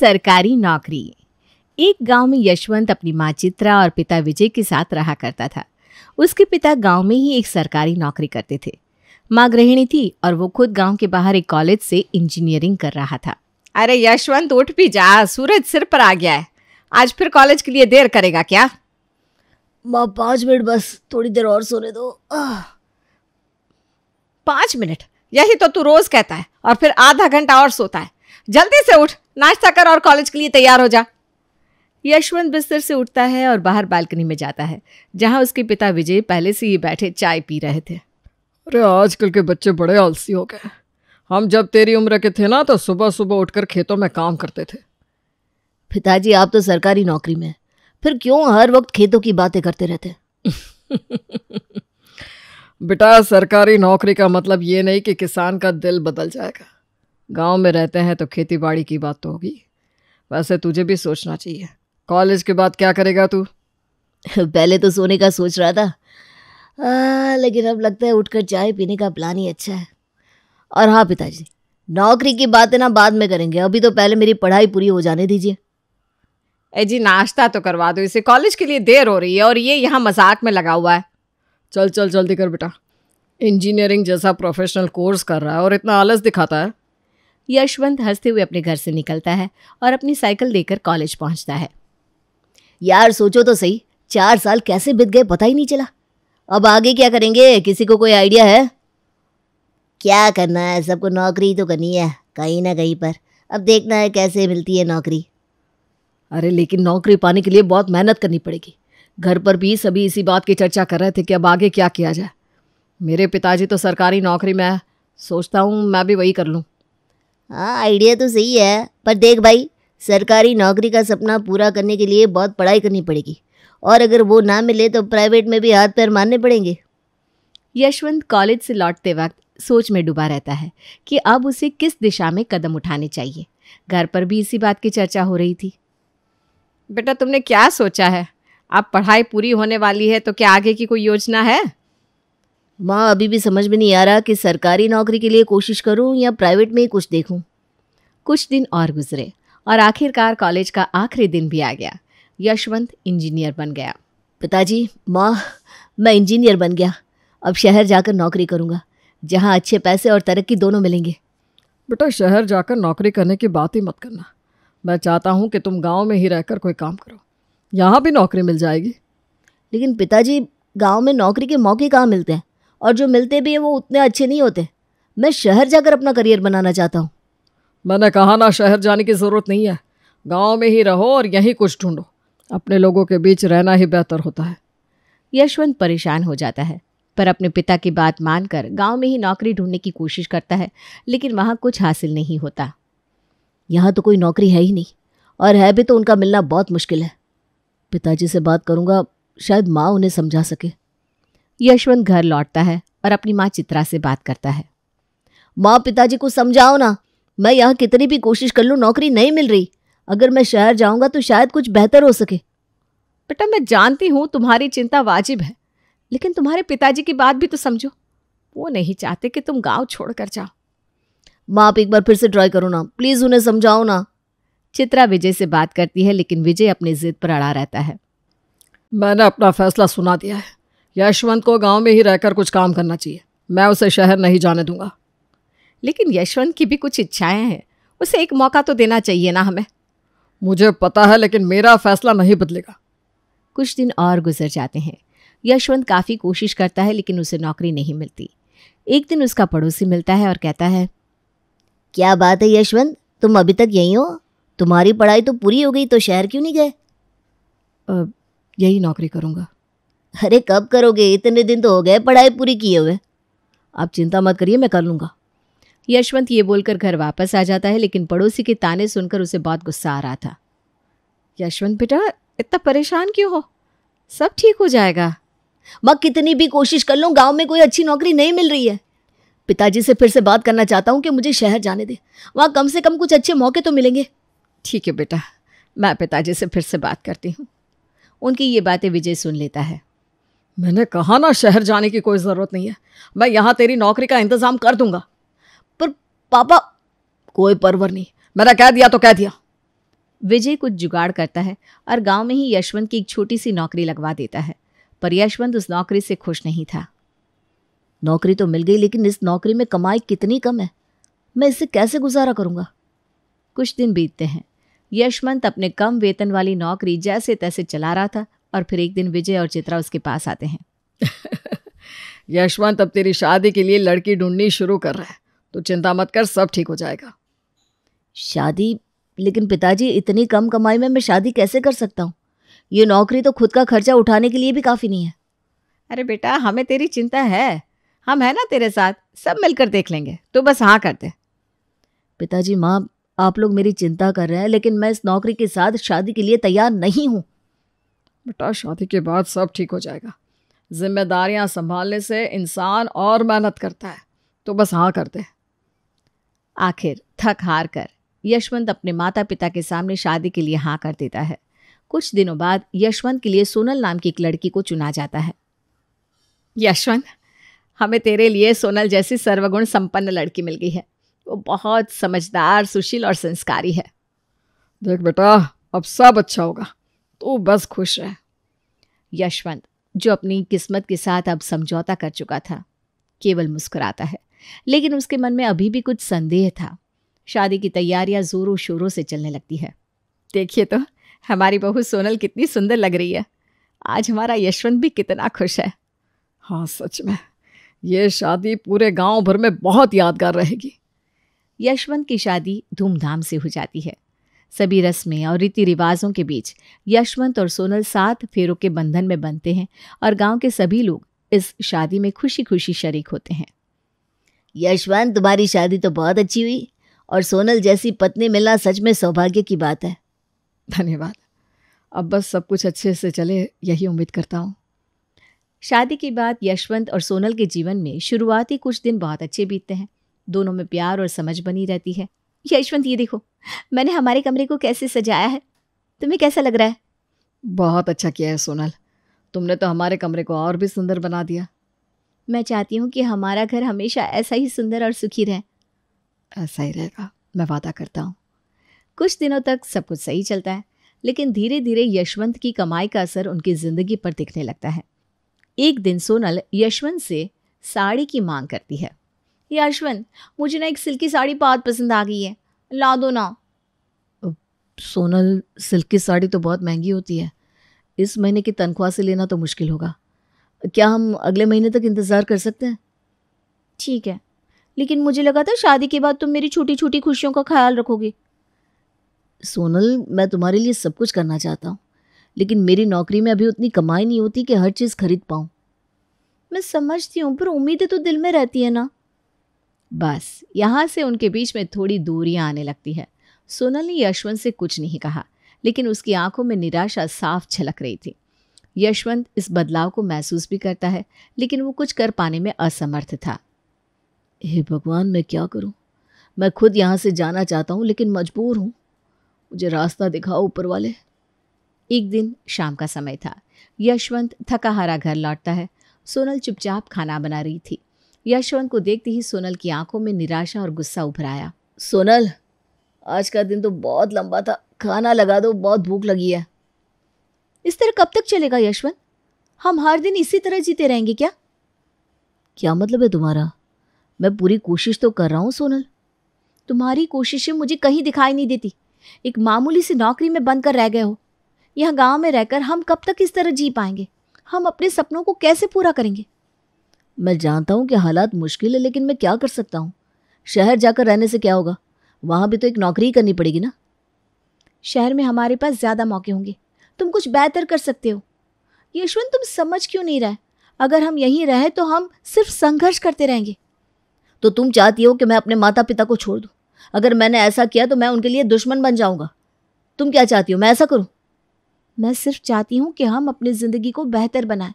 सरकारी नौकरी एक गांव में यशवंत अपनी माँ चित्रा और पिता विजय के साथ रहा करता था उसके पिता गांव में ही एक सरकारी नौकरी करते थे माँ गृहिणी थी और वो खुद गांव के बाहर एक कॉलेज से इंजीनियरिंग कर रहा था अरे यशवंत उठ भी जा सूरज सिर पर आ गया है आज फिर कॉलेज के लिए देर करेगा क्या माँ पांच मिनट बस थोड़ी देर और सोने दो पांच मिनट यही तो तू रोज कहता है और फिर आधा घंटा और सोता है जल्दी से उठ नाश्ता कर और कॉलेज के लिए तैयार हो जा यशवंत बिस्तर से उठता है और बाहर बालकनी में जाता है जहाँ उसके पिता विजय पहले से ही बैठे चाय पी रहे थे अरे आजकल के बच्चे बड़े आलसी हो गए हम जब तेरी उम्र के थे ना तो सुबह सुबह उठकर खेतों में काम करते थे पिताजी आप तो सरकारी नौकरी में फिर क्यों हर वक्त खेतों की बातें करते रहते बेटा सरकारी नौकरी का मतलब ये नहीं कि किसान का दिल बदल जाएगा गांव में रहते हैं तो खेती बाड़ी की बात तो होगी वैसे तुझे भी सोचना चाहिए कॉलेज के बाद क्या करेगा तू पहले तो सोने का सोच रहा था आ, लेकिन अब लगता है उठकर चाय पीने का प्लान ही अच्छा है और हाँ पिताजी नौकरी की बातें ना बाद में करेंगे अभी तो पहले मेरी पढ़ाई पूरी हो जाने दीजिए ए जी नाश्ता तो करवा दो इसे कॉलेज के लिए देर हो रही है और ये यहाँ मजाक में लगा हुआ है चल चल जल्दी कर बेटा इंजीनियरिंग जैसा प्रोफेशनल कोर्स कर रहा है और इतना आलस दिखाता है यशवंत हंसते हुए अपने घर से निकलता है और अपनी साइकिल लेकर कॉलेज पहुंचता है यार सोचो तो सही चार साल कैसे बीत गए पता ही नहीं चला अब आगे क्या करेंगे किसी को कोई आइडिया है क्या करना है सबको नौकरी तो करनी है कहीं ना कहीं पर अब देखना है कैसे मिलती है नौकरी अरे लेकिन नौकरी पाने के लिए बहुत मेहनत करनी पड़ेगी घर पर भी सभी इसी बात की चर्चा कर रहे थे कि अब आगे क्या किया जाए मेरे पिताजी तो सरकारी नौकरी में है सोचता हूँ मैं भी वही कर लूँ हाँ आइडिया तो सही है पर देख भाई सरकारी नौकरी का सपना पूरा करने के लिए बहुत पढ़ाई करनी पड़ेगी और अगर वो ना मिले तो प्राइवेट में भी हाथ पैर मारने पड़ेंगे यशवंत कॉलेज से लौटते वक्त सोच में डूबा रहता है कि अब उसे किस दिशा में कदम उठाने चाहिए घर पर भी इसी बात की चर्चा हो रही थी बेटा तुमने क्या सोचा है अब पढ़ाई पूरी होने वाली है तो क्या आगे की कोई योजना है माँ अभी भी समझ में नहीं आ रहा कि सरकारी नौकरी के लिए कोशिश करूँ या प्राइवेट में ही कुछ देखूँ कुछ दिन और गुजरे और आखिरकार कॉलेज का आखिरी दिन भी आ गया यशवंत इंजीनियर बन गया पिताजी माँ मैं इंजीनियर बन गया अब शहर जाकर नौकरी करूँगा जहाँ अच्छे पैसे और तरक्की दोनों मिलेंगे बेटा शहर जाकर नौकरी करने की बात ही मत करना मैं चाहता हूँ कि तुम गांव में ही रहकर कोई काम करो यहाँ भी नौकरी मिल जाएगी लेकिन पिताजी गांव में नौकरी के मौके कहाँ मिलते हैं और जो मिलते भी हैं वो उतने अच्छे नहीं होते मैं शहर जाकर अपना करियर बनाना चाहता हूँ मैंने कहा ना शहर जाने की ज़रूरत नहीं है गांव में ही रहो और यहीं कुछ ढूंढो अपने लोगों के बीच रहना ही बेहतर होता है यशवंत परेशान हो जाता है पर अपने पिता की बात मानकर गांव में ही नौकरी ढूंढने की कोशिश करता है लेकिन वहाँ कुछ हासिल नहीं होता यहाँ तो कोई नौकरी है ही नहीं और है भी तो उनका मिलना बहुत मुश्किल है पिताजी से बात करूँगा शायद माँ उन्हें समझा सके यशवंत घर लौटता है और अपनी माँ चित्रा से बात करता है माँ पिताजी को समझाओ ना मैं यहाँ कितनी भी कोशिश कर लूँ नौकरी नहीं मिल रही अगर मैं शहर जाऊँगा तो शायद कुछ बेहतर हो सके बेटा मैं जानती हूँ तुम्हारी चिंता वाजिब है लेकिन तुम्हारे पिताजी की बात भी तो समझो वो नहीं चाहते कि तुम गांव छोड़कर जाओ माँ आप एक बार फिर से ट्राई करो ना प्लीज़ उन्हें समझाओ ना चित्रा विजय से बात करती है लेकिन विजय अपनी जिद पर अड़ा रहता है मैंने अपना फैसला सुना दिया है यशवंत को गांव में ही रहकर कुछ काम करना चाहिए मैं उसे शहर नहीं जाने दूंगा लेकिन यशवंत की भी कुछ इच्छाएं हैं उसे एक मौका तो देना चाहिए ना हमें मुझे पता है लेकिन मेरा फैसला नहीं बदलेगा कुछ दिन और गुजर जाते हैं यशवंत काफ़ी कोशिश करता है लेकिन उसे नौकरी नहीं मिलती एक दिन उसका पड़ोसी मिलता है और कहता है क्या बात है यशवंत तुम अभी तक यहीं हो तुम्हारी पढ़ाई तो पूरी हो गई तो शहर क्यों नहीं गए यही नौकरी करूँगा अरे कब करोगे इतने दिन तो हो गए पढ़ाई पूरी किए हुए आप चिंता मत करिए मैं कर लूँगा यशवंत ये बोलकर घर वापस आ जाता है लेकिन पड़ोसी के ताने सुनकर उसे बहुत गुस्सा आ रहा था यशवंत बेटा इतना परेशान क्यों हो सब ठीक हो जाएगा मैं कितनी भी कोशिश कर लूँ गाँव में कोई अच्छी नौकरी नहीं मिल रही है पिताजी से फिर से बात करना चाहता हूँ कि मुझे शहर जाने दे वहाँ कम से कम कुछ अच्छे मौके तो मिलेंगे ठीक है बेटा मैं पिताजी से फिर से बात करती हूँ उनकी ये बातें विजय सुन लेता है मैंने कहा ना शहर जाने की कोई ज़रूरत नहीं है मैं यहाँ तेरी नौकरी का इंतज़ाम कर दूंगा पापा कोई परवर नहीं मैंने कह दिया तो कह दिया विजय कुछ जुगाड़ करता है और गांव में ही यशवंत की एक छोटी सी नौकरी लगवा देता है पर यशवंत उस नौकरी से खुश नहीं था नौकरी तो मिल गई लेकिन इस नौकरी में कमाई कितनी कम है मैं इससे कैसे गुजारा करूंगा कुछ दिन बीतते हैं यशवंत अपने कम वेतन वाली नौकरी जैसे तैसे चला रहा था और फिर एक दिन विजय और चित्रा उसके पास आते हैं यशवंत अब तेरी शादी के लिए लड़की ढूंढनी शुरू कर रहा है तो चिंता मत कर सब ठीक हो जाएगा शादी लेकिन पिताजी इतनी कम कमाई में मैं शादी कैसे कर सकता हूँ ये नौकरी तो खुद का खर्चा उठाने के लिए भी काफ़ी नहीं है अरे बेटा हमें तेरी चिंता है हम है ना तेरे साथ सब मिलकर देख लेंगे तो बस हाँ कर दे पिताजी माँ आप लोग मेरी चिंता कर रहे हैं लेकिन मैं इस नौकरी के साथ शादी के लिए तैयार नहीं हूँ बेटा शादी के बाद सब ठीक हो जाएगा जिम्मेदारियाँ संभालने से इंसान और मेहनत करता है तो बस हाँ कर दे आखिर थक हार कर यशवंत अपने माता पिता के सामने शादी के लिए हाँ कर देता है कुछ दिनों बाद यशवंत के लिए सोनल नाम की एक लड़की को चुना जाता है यशवंत हमें तेरे लिए सोनल जैसी सर्वगुण संपन्न लड़की मिल गई है वो बहुत समझदार सुशील और संस्कारी है देख बेटा अब सब अच्छा होगा तू बस खुश रह यशवंत जो अपनी किस्मत के साथ अब समझौता कर चुका था केवल मुस्कुराता है लेकिन उसके मन में अभी भी कुछ संदेह था शादी की तैयारियां जोरों शोरों से चलने लगती है देखिए तो हमारी बहू सोनल कितनी सुंदर लग रही है आज हमारा यशवंत भी कितना खुश है हाँ सच में ये शादी पूरे गांव भर में बहुत यादगार रहेगी यशवंत की शादी धूमधाम से हो जाती है सभी रस्में और रीति रिवाजों के बीच यशवंत और सोनल सात फेरों के बंधन में बनते हैं और गांव के सभी लोग इस शादी में खुशी खुशी शरीक होते हैं यशवंत तुम्हारी शादी तो बहुत अच्छी हुई और सोनल जैसी पत्नी मिलना सच में सौभाग्य की बात है धन्यवाद अब बस सब कुछ अच्छे से चले यही उम्मीद करता हूँ शादी के बाद यशवंत और सोनल के जीवन में शुरुआती कुछ दिन बहुत अच्छे बीतते हैं दोनों में प्यार और समझ बनी रहती है यशवंत ये देखो मैंने हमारे कमरे को कैसे सजाया है तुम्हें कैसा लग रहा है बहुत अच्छा किया है सोनल तुमने तो हमारे कमरे को और भी सुंदर बना दिया मैं चाहती हूँ कि हमारा घर हमेशा ऐसा ही सुंदर और सुखी रहे ऐसा ही रहेगा मैं वादा करता हूँ कुछ दिनों तक सब कुछ सही चलता है लेकिन धीरे धीरे यशवंत की कमाई का असर उनकी ज़िंदगी पर दिखने लगता है एक दिन सोनल यशवंत से साड़ी की मांग करती है यशवंत मुझे ना एक सिल्की साड़ी बहुत पसंद आ गई है ला दो ना सोनल सिल्क की साड़ी तो बहुत महंगी होती है इस महीने की तनख्वाह से लेना तो मुश्किल होगा क्या हम अगले महीने तक इंतज़ार कर सकते हैं ठीक है लेकिन मुझे लगा था शादी के बाद तुम मेरी छोटी छोटी खुशियों का ख्याल रखोगे सोनल मैं तुम्हारे लिए सब कुछ करना चाहता हूँ लेकिन मेरी नौकरी में अभी उतनी कमाई नहीं होती कि हर चीज़ खरीद पाऊँ मैं समझती हूँ पर उम्मीदें तो दिल में रहती है ना बस यहाँ से उनके बीच में थोड़ी दूरियाँ आने लगती है सोनल ने यशवंत से कुछ नहीं कहा लेकिन उसकी आंखों में निराशा साफ झलक रही थी यशवंत इस बदलाव को महसूस भी करता है लेकिन वो कुछ कर पाने में असमर्थ था हे भगवान मैं क्या करूं? मैं खुद यहाँ से जाना चाहता हूँ लेकिन मजबूर हूँ मुझे रास्ता दिखाओ ऊपर वाले एक दिन शाम का समय था यशवंत थका हारा घर लौटता है सोनल चुपचाप खाना बना रही थी यशवंत को देखते ही सोनल की आंखों में निराशा और गुस्सा उभर आया सोनल आज का दिन तो बहुत लंबा था खाना लगा दो बहुत भूख लगी है इस तरह कब तक चलेगा यशवंत हम हर दिन इसी तरह जीते रहेंगे क्या क्या मतलब है तुम्हारा मैं पूरी कोशिश तो कर रहा हूँ सोनल तुम्हारी कोशिशें मुझे कहीं दिखाई नहीं देती एक मामूली सी नौकरी में बंद कर रह गए हो यहाँ गांव में रहकर हम कब तक इस तरह जी पाएंगे हम अपने सपनों को कैसे पूरा करेंगे मैं जानता हूँ कि हालात मुश्किल है लेकिन मैं क्या कर सकता हूँ शहर जाकर रहने से क्या होगा वहाँ भी तो एक नौकरी करनी पड़ेगी ना शहर में हमारे पास ज़्यादा मौके होंगे तुम कुछ बेहतर कर सकते हो यशवंत तुम समझ क्यों नहीं रहे अगर हम यहीं रहे तो हम सिर्फ संघर्ष करते रहेंगे तो तुम चाहती हो कि मैं अपने माता पिता को छोड़ दूँ अगर मैंने ऐसा किया तो मैं उनके लिए दुश्मन बन जाऊँगा तुम क्या चाहती हो मैं ऐसा करूँ मैं सिर्फ चाहती हूँ कि हम अपनी ज़िंदगी को बेहतर बनाएं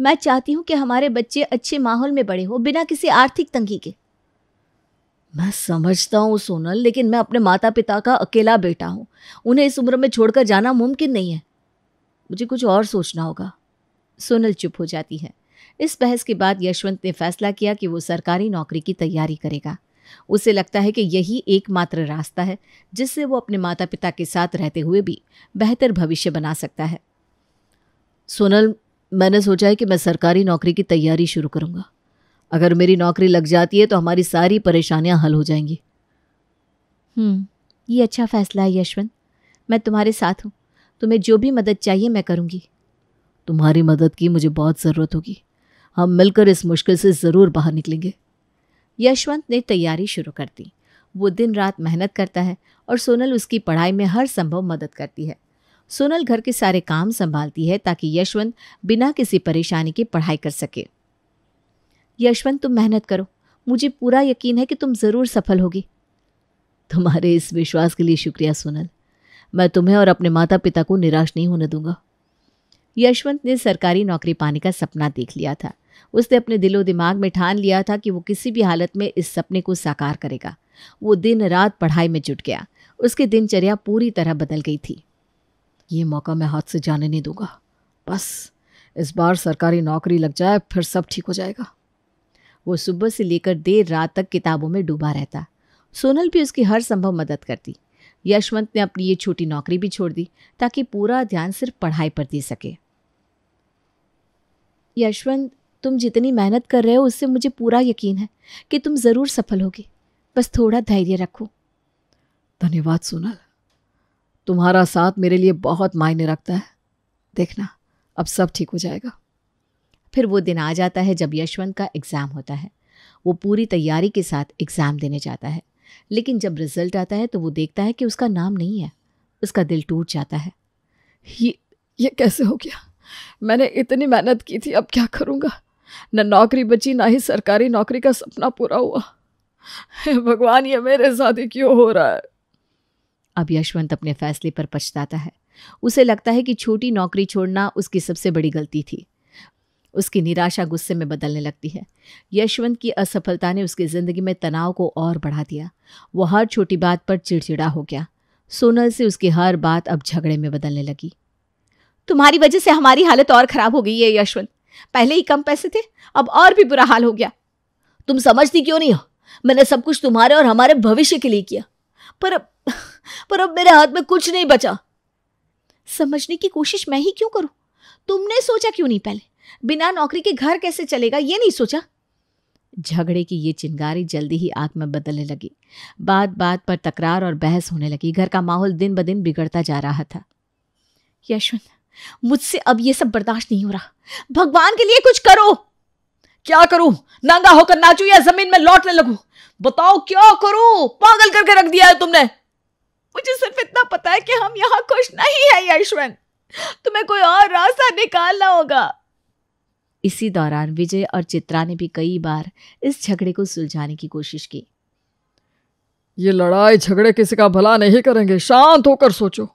मैं चाहती हूँ कि हमारे बच्चे अच्छे माहौल में बड़े हो बिना किसी आर्थिक तंगी के मैं समझता हूँ सोनल लेकिन मैं अपने माता पिता का अकेला बेटा हूँ उन्हें इस उम्र में छोड़कर जाना मुमकिन नहीं है मुझे कुछ और सोचना होगा सोनल चुप हो जाती है इस बहस के बाद यशवंत ने फैसला किया कि वो सरकारी नौकरी की तैयारी करेगा उसे लगता है कि यही एकमात्र रास्ता है जिससे वो अपने माता पिता के साथ रहते हुए भी बेहतर भविष्य बना सकता है सोनल मैंने सोचा है कि मैं सरकारी नौकरी की तैयारी शुरू करूँगा अगर मेरी नौकरी लग जाती है तो हमारी सारी परेशानियाँ हल हो जाएंगी हम्म, ये अच्छा फैसला है यशवंत मैं तुम्हारे साथ हूँ तुम्हें जो भी मदद चाहिए मैं करूँगी तुम्हारी मदद की मुझे बहुत ज़रूरत होगी हम मिलकर इस मुश्किल से ज़रूर बाहर निकलेंगे यशवंत ने तैयारी शुरू कर दी वो दिन रात मेहनत करता है और सोनल उसकी पढ़ाई में हर संभव मदद करती है सोनल घर के सारे काम संभालती है ताकि यशवंत बिना किसी परेशानी के पढ़ाई कर सके यशवंत तुम मेहनत करो मुझे पूरा यकीन है कि तुम ज़रूर सफल होगी तुम्हारे इस विश्वास के लिए शुक्रिया सोनल मैं तुम्हें और अपने माता पिता को निराश नहीं होने दूंगा यशवंत ने सरकारी नौकरी पाने का सपना देख लिया था उसने अपने दिलो दिमाग में ठान लिया था कि वो किसी भी हालत में इस सपने को साकार करेगा वो दिन रात पढ़ाई में जुट गया उसकी दिनचर्या पूरी तरह बदल गई थी ये मौका मैं हाथ से जाने नहीं दूंगा बस इस बार सरकारी नौकरी लग जाए फिर सब ठीक हो जाएगा वो सुबह से लेकर देर रात तक किताबों में डूबा रहता सोनल भी उसकी हर संभव मदद करती यशवंत ने अपनी ये छोटी नौकरी भी छोड़ दी ताकि पूरा ध्यान सिर्फ पढ़ाई पर दे सके यशवंत तुम जितनी मेहनत कर रहे हो उससे मुझे पूरा यकीन है कि तुम ज़रूर सफल होगी बस थोड़ा धैर्य रखो धन्यवाद सोनल तुम्हारा साथ मेरे लिए बहुत मायने रखता है देखना अब सब ठीक हो जाएगा फिर वो दिन आ जाता है जब यशवंत का एग्ज़ाम होता है वो पूरी तैयारी के साथ एग्ज़ाम देने जाता है लेकिन जब रिजल्ट आता है तो वो देखता है कि उसका नाम नहीं है उसका दिल टूट जाता है ये ये कैसे हो गया मैंने इतनी मेहनत की थी अब क्या करूँगा ना नौकरी बची ना ही सरकारी नौकरी का सपना पूरा हुआ भगवान ये मेरे साथ ही क्यों हो रहा है अब यशवंत अपने फैसले पर पछताता है उसे लगता है कि छोटी नौकरी छोड़ना उसकी सबसे बड़ी गलती थी उसकी निराशा गुस्से में बदलने लगती है यशवंत की असफलता ने उसकी ज़िंदगी में तनाव को और बढ़ा दिया वह हर छोटी बात पर चिड़चिड़ा हो गया सोनल से उसकी हर बात अब झगड़े में बदलने लगी तुम्हारी वजह से हमारी हालत और ख़राब हो गई है यशवंत पहले ही कम पैसे थे अब और भी बुरा हाल हो गया तुम समझती क्यों नहीं हो मैंने सब कुछ तुम्हारे और हमारे भविष्य के लिए किया पर अब पर अब मेरे हाथ में कुछ नहीं बचा समझने की कोशिश मैं ही क्यों करूं तुमने सोचा क्यों नहीं पहले बिना नौकरी के घर कैसे चलेगा ये नहीं सोचा झगड़े की ये चिंगारी जल्दी ही आग में बदलने लगी बात बात पर तकरार और बहस होने लगी घर का माहौल दिन ब दिन बिगड़ता जा रहा था यशवंत मुझसे अब ये सब बर्दाश्त नहीं हो रहा भगवान के लिए कुछ करो क्या करूं नंगा होकर नाचू या जमीन में लौटने लगू बताओ क्या करूं पागल करके रख दिया है तुमने मुझे सिर्फ इतना पता है कि हम यहां खुश नहीं है यशवंत तुम्हें कोई और रास्ता निकालना होगा इसी दौरान विजय और चित्रा ने भी कई बार इस झगड़े को सुलझाने की कोशिश की ये लड़ाई झगड़े किसी का भला नहीं करेंगे शांत होकर सोचो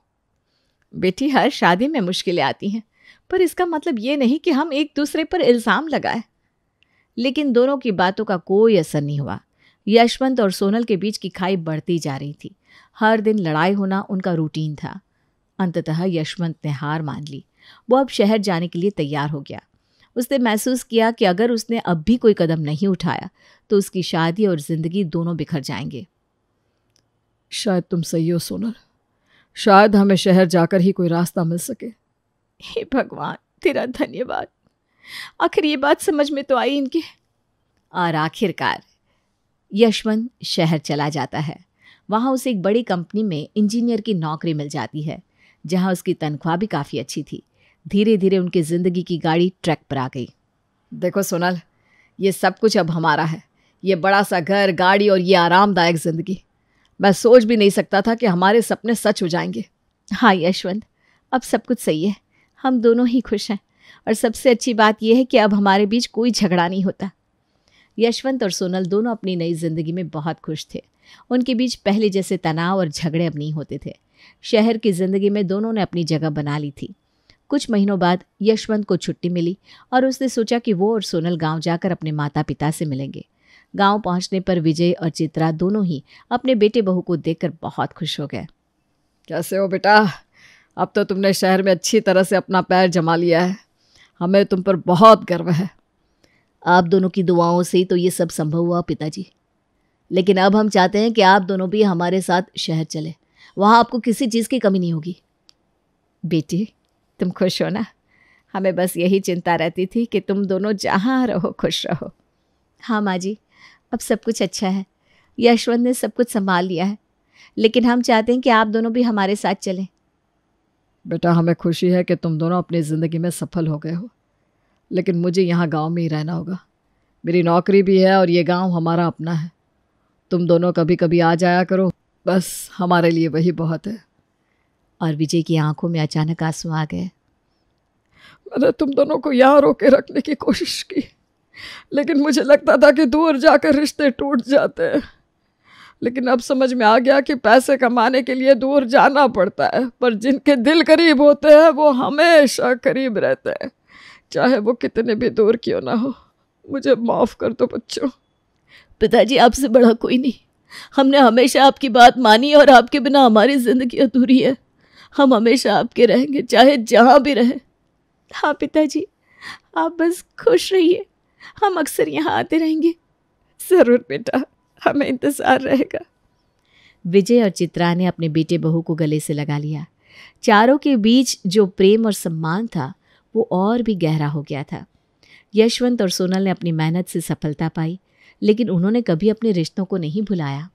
बेटी हर शादी में मुश्किलें आती हैं पर इसका मतलब ये नहीं कि हम एक दूसरे पर इल्ज़ाम लगाए लेकिन दोनों की बातों का कोई असर नहीं हुआ यशवंत और सोनल के बीच की खाई बढ़ती जा रही थी हर दिन लड़ाई होना उनका रूटीन था अंततः यशवंत ने हार मान ली वो अब शहर जाने के लिए तैयार हो गया उसने महसूस किया कि अगर उसने अब भी कोई कदम नहीं उठाया तो उसकी शादी और ज़िंदगी दोनों बिखर जाएंगे शायद तुम सही हो सोनल शायद हमें शहर जाकर ही कोई रास्ता मिल सके हे भगवान तेरा धन्यवाद आखिर ये बात समझ में तो आई इनके और आखिरकार यशवंत शहर चला जाता है वहाँ उसे एक बड़ी कंपनी में इंजीनियर की नौकरी मिल जाती है जहाँ उसकी तनख्वाह भी काफ़ी अच्छी थी धीरे धीरे उनकी ज़िंदगी की गाड़ी ट्रैक पर आ गई देखो सोनल ये सब कुछ अब हमारा है ये बड़ा सा घर गाड़ी और ये आरामदायक ज़िंदगी मैं सोच भी नहीं सकता था कि हमारे सपने सच हो जाएंगे हाँ यशवंत अब सब कुछ सही है हम दोनों ही खुश हैं और सबसे अच्छी बात यह है कि अब हमारे बीच कोई झगड़ा नहीं होता यशवंत और सोनल दोनों अपनी नई ज़िंदगी में बहुत खुश थे उनके बीच पहले जैसे तनाव और झगड़े अब नहीं होते थे शहर की ज़िंदगी में दोनों ने अपनी जगह बना ली थी कुछ महीनों बाद यशवंत को छुट्टी मिली और उसने सोचा कि वो और सोनल गांव जाकर अपने माता पिता से मिलेंगे गांव पहुंचने पर विजय और चित्रा दोनों ही अपने बेटे बहू को देखकर बहुत खुश हो गए कैसे हो बेटा अब तो तुमने शहर में अच्छी तरह से अपना पैर जमा लिया है हमें तुम पर बहुत गर्व है आप दोनों की दुआओं से ही तो ये सब संभव हुआ पिताजी लेकिन अब हम चाहते हैं कि आप दोनों भी हमारे साथ शहर चले वहाँ आपको किसी चीज़ की कमी नहीं होगी बेटी तुम खुश हो ना हमें बस यही चिंता रहती थी कि तुम दोनों जहाँ रहो खुश रहो हाँ माँ जी अब सब कुछ अच्छा है यशवंत ने सब कुछ संभाल लिया है लेकिन हम चाहते हैं कि आप दोनों भी हमारे साथ चलें बेटा हमें खुशी है कि तुम दोनों अपनी ज़िंदगी में सफल हो गए हो लेकिन मुझे यहाँ गांव में ही रहना होगा मेरी नौकरी भी है और ये गांव हमारा अपना है तुम दोनों कभी कभी आ जाया करो बस हमारे लिए वही बहुत है और विजय की आंखों में अचानक आंसू आ गए मैंने तुम दोनों को यहाँ रोके रखने की कोशिश की लेकिन मुझे लगता था कि दूर जाकर रिश्ते टूट जाते हैं लेकिन अब समझ में आ गया कि पैसे कमाने के लिए दूर जाना पड़ता है पर जिनके दिल करीब होते हैं वो हमेशा करीब रहते हैं चाहे वो कितने भी दूर क्यों ना हो मुझे माफ़ कर दो बच्चों पिताजी आपसे बड़ा कोई नहीं हमने हमेशा आपकी बात मानी और आपके बिना हमारी ज़िंदगी अधूरी है हम हमेशा आपके रहेंगे चाहे जहाँ भी रहें हाँ पिताजी आप बस खुश रहिए हम अक्सर यहाँ आते रहेंगे ज़रूर बेटा हमें इंतज़ार रहेगा विजय और चित्रा ने अपने बेटे बहू को गले से लगा लिया चारों के बीच जो प्रेम और सम्मान था वो और भी गहरा हो गया था यशवंत और सोनल ने अपनी मेहनत से सफलता पाई लेकिन उन्होंने कभी अपने रिश्तों को नहीं भुलाया